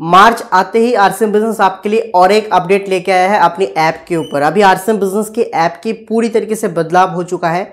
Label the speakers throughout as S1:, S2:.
S1: मार्च आते ही RCM business आपके लिए और एक अपडेट लेके आया है अपनी ऐप के ऊपर अभी आरसीएम बिजनेस की ऐप की पूरी तरीके से बदलाव हो चुका है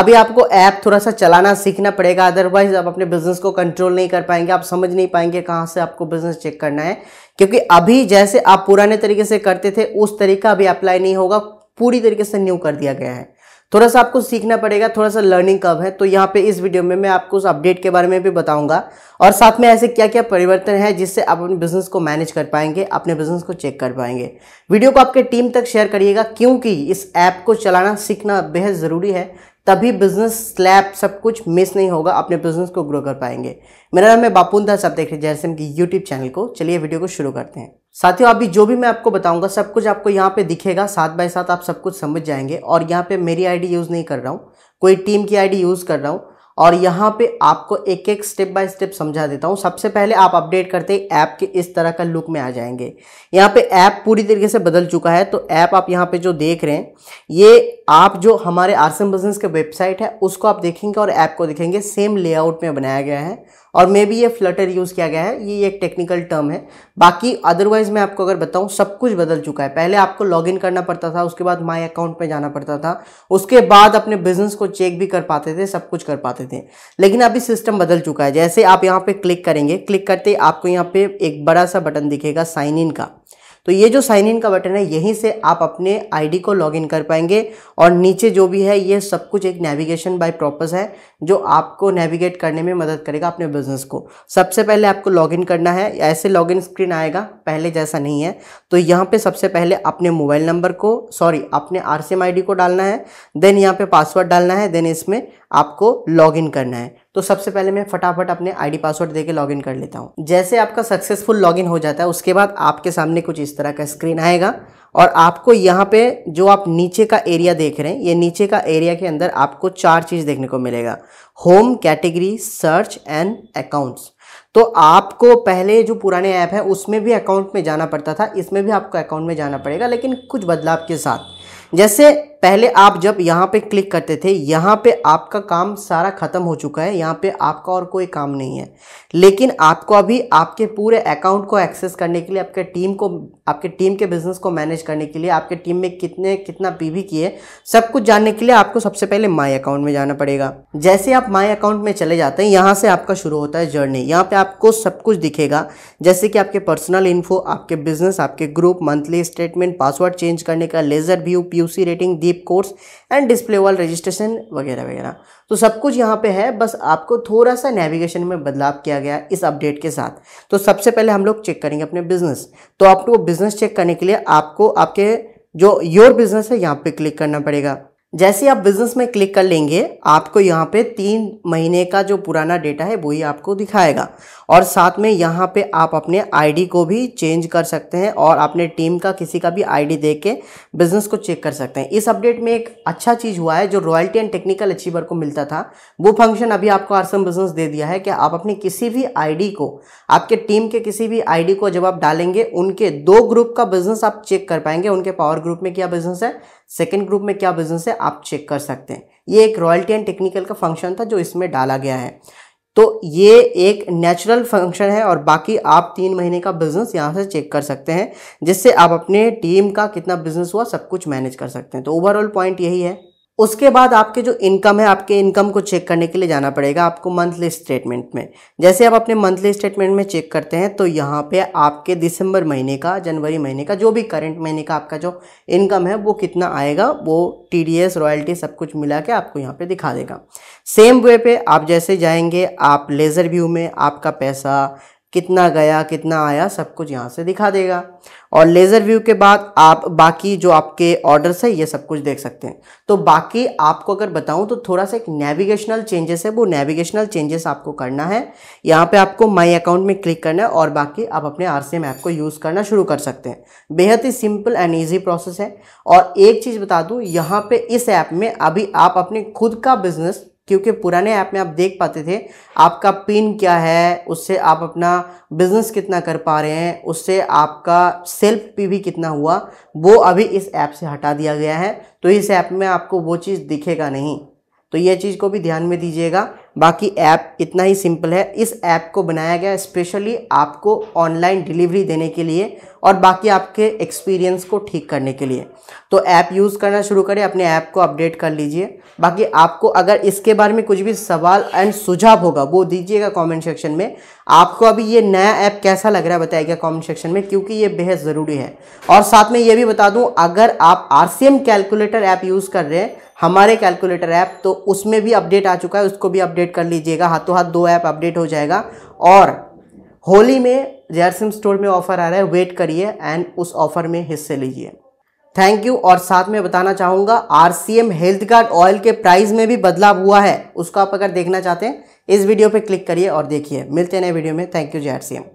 S1: अभी आपको ऐप थोड़ा सा चलाना सीखना पड़ेगा अदरवाइज आप अपने बिजनेस को कंट्रोल नहीं कर पाएंगे आप समझ नहीं पाएंगे कहाँ से आपको बिजनेस चेक करना है क्योंकि अभी जैसे आप पुराने तरीके से करते थे उस तरीका अभी अप्लाई नहीं होगा पूरी तरीके से न्यू कर दिया गया है थोड़ा सा आपको सीखना पड़ेगा थोड़ा सा लर्निंग कब है तो यहाँ पे इस वीडियो में मैं आपको उस अपडेट के बारे में भी बताऊंगा और साथ में ऐसे क्या क्या परिवर्तन है जिससे आप अपने बिजनेस को मैनेज कर पाएंगे अपने बिजनेस को चेक कर पाएंगे वीडियो को आपके टीम तक शेयर करिएगा क्योंकि इस ऐप को चलाना सीखना बेहद ज़रूरी है तभी बिजनेस स्लैब सब कुछ मिस नहीं होगा अपने बिजनेस को ग्रो कर पाएंगे मेरा नाम है बापूंदा साहब देख रहे जैसे कि यूट्यूब चैनल को चलिए वीडियो को शुरू करते हैं साथियों अभी जो भी मैं आपको बताऊंगा सब कुछ आपको यहाँ पे दिखेगा साथ बाय साथ आप सब कुछ समझ जाएंगे और यहाँ पे मेरी आईडी यूज़ नहीं कर रहा हूँ कोई टीम की आईडी यूज़ कर रहा हूँ और यहाँ पे आपको एक एक स्टेप बाय स्टेप समझा देता हूँ सबसे पहले आप अपडेट करते ही ऐप के इस तरह का लुक में आ जाएंगे यहाँ पे ऐप पूरी तरीके से बदल चुका है तो ऐप आप यहाँ पे जो देख रहे हैं ये आप जो हमारे आरसम बिजनेस के वेबसाइट है उसको आप देखेंगे और ऐप को देखेंगे सेम लेआउट में बनाया गया है और मे बी ये फ्लटर यूज़ किया गया है ये एक टेक्निकल टर्म है बाकी अदरवाइज मैं आपको अगर बताऊँ सब कुछ बदल चुका है पहले आपको लॉग इन करना पड़ता था उसके बाद माई अकाउंट में जाना पड़ता था उसके बाद अपने बिजनेस को चेक भी कर पाते थे सब कुछ कर पाते थे लेकिन अभी सिस्टम बदल चुका है जैसे आप यहाँ पर क्लिक करेंगे क्लिक करते आपको यहाँ पर एक बड़ा सा बटन दिखेगा साइन इन का तो ये जो साइन इन का बटन है यहीं से आप अपने आईडी को लॉगिन कर पाएंगे और नीचे जो भी है ये सब कुछ एक नेविगेशन बाय प्रॉपर्स है जो आपको नेविगेट करने में मदद करेगा अपने बिजनेस को सबसे पहले आपको लॉगिन करना है ऐसे लॉगिन स्क्रीन आएगा पहले जैसा नहीं है तो यहाँ पे सबसे पहले अपने मोबाइल नंबर को सॉरी अपने आर सी को डालना है देन यहाँ पे पासवर्ड डालना है देन इसमें आपको लॉगिन करना है तो सबसे पहले मैं फटाफट अपने आईडी पासवर्ड देके लॉगिन कर लेता हूँ जैसे आपका सक्सेसफुल लॉगिन हो जाता है उसके बाद आपके सामने कुछ इस तरह का स्क्रीन आएगा और आपको यहाँ पे जो आप नीचे का एरिया देख रहे हैं ये नीचे का एरिया के अंदर आपको चार चीज़ देखने को मिलेगा home category search and accounts तो आपको पहले जो पुराने ऐप है उसमें भी अकाउंट में जाना पड़ता था इसमें भी आपको अकाउंट में जाना पड़ेगा लेकिन कुछ बदलाव के साथ जैसे पहले आप जब यहाँ पे क्लिक करते थे यहाँ पे आपका काम सारा ख़त्म हो चुका है यहाँ पे आपका और कोई काम नहीं है लेकिन आपको अभी आपके पूरे अकाउंट को एक्सेस करने के लिए आपके टीम को आपके टीम के बिजनेस को मैनेज करने के लिए आपके टीम में कितने कितना पी वी किए सब कुछ जानने के लिए आपको सबसे पहले माई अकाउंट में जाना पड़ेगा जैसे आप माई अकाउंट में चले जाते हैं यहाँ से आपका शुरू होता है जर्नी यहाँ पर आपको सब कुछ दिखेगा जैसे कि आपके पर्सनल इन्फो आपके बिजनेस आपके group monthly statement password change करने का लेजर भी U PUC rating deep course and display वाल रजिस्ट्रेशन वगैरह वगैरह तो सब कुछ यहाँ पे है बस आपको थोड़ा सा नेविगेशन में बदलाव किया गया इस अपडेट के साथ तो सबसे पहले हम लोग चेक करेंगे अपने बिजनेस तो आपको बिजनेस चेक करने के लिए आपको आपके जो योर बिजनेस है यहाँ पे क्लिक करना पड़ेगा जैसे आप बिज़नेस में क्लिक कर लेंगे आपको यहाँ पे तीन महीने का जो पुराना डेटा है वही आपको दिखाएगा और साथ में यहाँ पे आप अपने आईडी को भी चेंज कर सकते हैं और अपने टीम का किसी का भी आईडी दे के बिज़नेस को चेक कर सकते हैं इस अपडेट में एक अच्छा चीज़ हुआ है जो रॉयल्टी एंड टेक्निकल अचीवर को मिलता था वो फंक्शन अभी आपको आरसम बिज़नेस दे दिया है कि आप अपनी किसी भी आई को आपके टीम के किसी भी आई को जब आप डालेंगे उनके दो ग्रुप का बिज़नेस आप चेक कर पाएंगे उनके पावर ग्रुप में क्या बिज़नेस है सेकेंड ग्रुप में क्या बिजनेस है आप चेक कर सकते हैं ये एक रॉयल्टी एंड टेक्निकल का फंक्शन था जो इसमें डाला गया है तो ये एक नेचुरल फंक्शन है और बाकी आप तीन महीने का बिजनेस यहाँ से चेक कर सकते हैं जिससे आप अपने टीम का कितना बिजनेस हुआ सब कुछ मैनेज कर सकते हैं तो ओवरऑल पॉइंट यही है उसके बाद आपके जो इनकम है आपके इनकम को चेक करने के लिए जाना पड़ेगा आपको मंथली स्टेटमेंट में जैसे आप अपने मंथली स्टेटमेंट में चेक करते हैं तो यहाँ पे आपके दिसंबर महीने का जनवरी महीने का जो भी करंट महीने का आपका जो इनकम है वो कितना आएगा वो टी डी एस रॉयल्टी सब कुछ मिला के आपको यहाँ पर दिखा देगा सेम वे पे आप जैसे जाएंगे आप लेज़र व्यू में आपका पैसा कितना गया कितना आया सब कुछ यहाँ से दिखा देगा और लेज़र व्यू के बाद आप बाकी जो आपके ऑर्डर्स है ये सब कुछ देख सकते हैं तो बाकी आपको अगर बताऊँ तो थोड़ा सा एक नेविगेशनल चेंजेस है वो नेविगेशनल चेंजेस आपको करना है यहाँ पे आपको माय अकाउंट में क्लिक करना है और बाकी आप अपने आर सी ऐप को यूज़ करना शुरू कर सकते हैं बेहद ही सिंपल एंड ईजी प्रोसेस है और एक चीज़ बता दूँ यहाँ पर इस ऐप में अभी आप अपने खुद का बिज़नेस क्योंकि पुराने ऐप में आप देख पाते थे आपका पिन क्या है उससे आप अपना बिजनेस कितना कर पा रहे हैं उससे आपका सेल्फ पी भी कितना हुआ वो अभी इस ऐप से हटा दिया गया है तो इस ऐप में आपको वो चीज़ दिखेगा नहीं तो ये चीज़ को भी ध्यान में दीजिएगा बाकी ऐप इतना ही सिंपल है इस ऐप को बनाया गया स्पेशली आपको ऑनलाइन डिलीवरी देने के लिए और बाकी आपके एक्सपीरियंस को ठीक करने के लिए तो ऐप यूज़ करना शुरू करें अपने ऐप को अपडेट कर लीजिए बाकी आपको अगर इसके बारे में कुछ भी सवाल एंड सुझाव होगा वो दीजिएगा कमेंट सेक्शन में आपको अभी ये नया ऐप कैसा लग रहा है बताइएगा कमेंट सेक्शन में क्योंकि ये बेहद ज़रूरी है और साथ में ये भी बता दूँ अगर आप आर कैलकुलेटर ऐप यूज़ कर रहे हैं हमारे कैलकुलेटर ऐप तो उसमें भी अपडेट आ चुका है उसको भी अपडेट कर लीजिएगा हाथों हाथ दो ऐप अपडेट हो जाएगा और होली में जैरसिम स्टोर में ऑफर आ रहा है वेट करिए एंड उस ऑफर में हिस्से लीजिए थैंक यू और साथ में बताना चाहूँगा R C M health card oil के प्राइस में भी बदलाव हुआ है उसको आप अगर देखना चाहते हैं इस वीडियो पे क्लिक करिए और देखिए मिलते हैं नए वीडियो में thank you J R C M